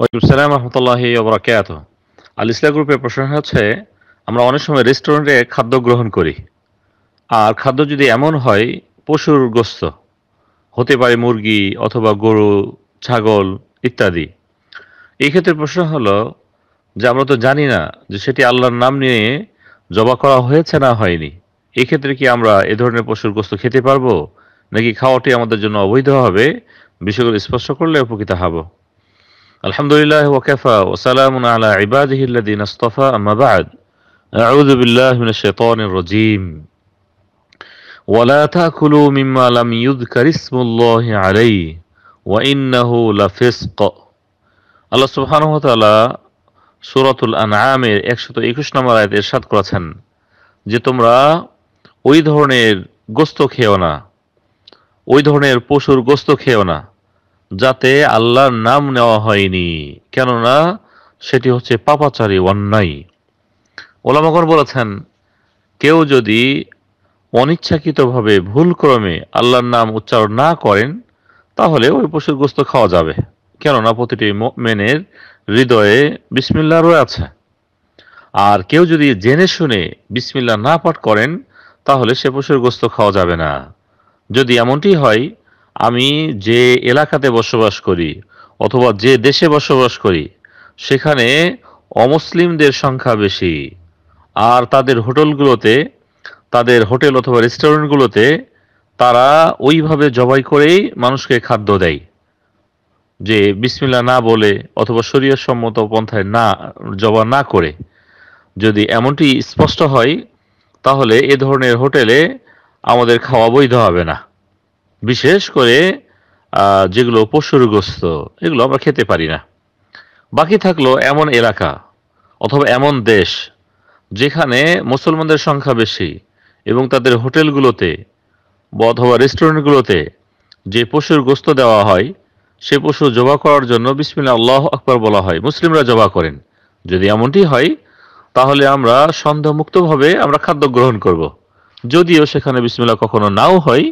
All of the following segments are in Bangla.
ওয়ালাইকুম সালাম রহমতুল্লাহ ওবরাকাত আল ইসলাম গ্রুপের প্রশ্ন হচ্ছে আমরা অনেক সময় রেস্টুরেন্টে খাদ্য গ্রহণ করি আর খাদ্য যদি এমন হয় পশুর গ্রস্ত হতে পারে মুরগি অথবা গরু ছাগল ইত্যাদি এই ক্ষেত্রে প্রশ্ন হলো যে আমরা তো জানি না যে সেটি আল্লাহর নাম নিয়ে জবা করা হয়েছে না হয়নি এক্ষেত্রে কি আমরা এ ধরনের পশুর গ্রস্ত খেতে পারবো নাকি খাওয়াটি আমাদের জন্য অবৈধ হবে বিষয়গুলো স্পষ্ট করলে উপকৃত হব الحمد لله وكفى وسلام على عباده الذين اصطفى أما بعد أعوذ بالله من الشيطان الرجيم ولا تأكلوا مما لم يذكر اسم الله عليه وإنه لفسق الله سبحانه وتعالى সুরাতুল আনআমের একশত একুশ নম্বর আয়াত এরশাদ করেছেন যে তোমরা ওই ধরনের গোস্ত খেও না ওই ধরনের পশুর গোস্ত খেও না যাতে আল্লাহর নাম নেওয়া হয়নি কেননা সেটি হচ্ছে পাপাচারী অন্যায় ওলামাগর বলেছেন কেউ যদি অনিচ্ছাকৃতভাবে ভুল ক্রমে আল্লাহর নাম উচ্চারণ না করেন তাহলে ওই পশুর গোস্ত খাওয়া যাবে কেননা প্রতিটি মেনের হৃদয়ে বিসমিল্লা রয়েছে আর কেউ যদি জেনে শুনে বিসমিল্লা না পাঠ করেন তাহলে সে পশুর গোস্ত খাওয়া যাবে না যদি এমনটি হয় আমি যে এলাকাতে বসবাস করি অথবা যে দেশে বসবাস করি সেখানে অমুসলিমদের সংখ্যা বেশি আর তাদের হোটেলগুলোতে তাদের হোটেল অথবা রেস্টুরেন্টগুলোতে তারা ওইভাবে জবাই করেই মানুষকে খাদ্য দেয় যে বিসমিল্লা না বলে অথবা শরীয় সম্মত পন্থায় না জবা না করে যদি এমনটি স্পষ্ট হয় তাহলে এ ধরনের হোটেলে আমাদের খাওয়া বৈধ হবে না বিশেষ করে যেগুলো পশুরগ্রস্ত এগুলো আমরা খেতে পারি না বাকি থাকলো এমন এলাকা অথবা এমন দেশ যেখানে মুসলমানদের সংখ্যা বেশি এবং তাদের হোটেলগুলোতে অথবা রেস্টুরেন্টগুলোতে যে পশুর গোস্ত দেওয়া হয় সে পশু জবা করার জন্য বিসমিল্লা আল্লাহ আকবর বলা হয় মুসলিমরা জবা করেন যদি এমনটি হয় তাহলে আমরা সন্দেহমুক্তভাবে আমরা খাদ্য গ্রহণ করব যদিও সেখানে বিসমিল্লা কখনো নাও হয়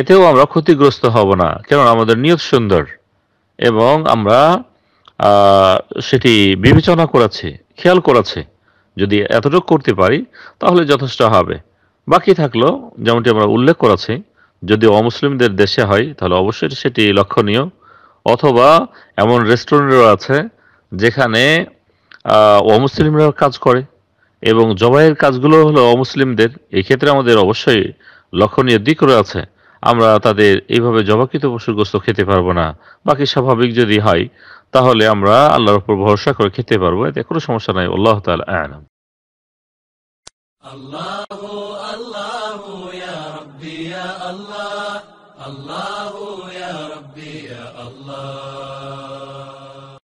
এতেও আমরা ক্ষতিগ্রস্ত হব না কারণ আমাদের নিয়ত সুন্দর এবং আমরা সেটি বিবেচনা করেছি খেয়াল করেছি যদি এতটুকু করতে পারি তাহলে যথেষ্ট হবে বাকি থাকলো যেমনটি আমরা উল্লেখ করেছি যদি অমুসলিমদের দেশে হয় তাহলে অবশ্যই সেটি লক্ষণীয় অথবা এমন রেস্টুরেন্টও আছে যেখানে অমুসলিমরা কাজ করে এবং জবাইয়ের কাজগুলো হলো অমুসলিমদের এক্ষেত্রে আমাদের অবশ্যই লক্ষণীয় দিক রয়েছে আমরা তাদের এইভাবে জবাকৃত পশুর গোস্ত খেতে পারবো না বাকি স্বাভাবিক যদি হয় তাহলে আমরা আল্লাহর উপর ভরসা করে খেতে পারবো এতে কোনো সমস্যা নাই আল্লাহ আল্লাহ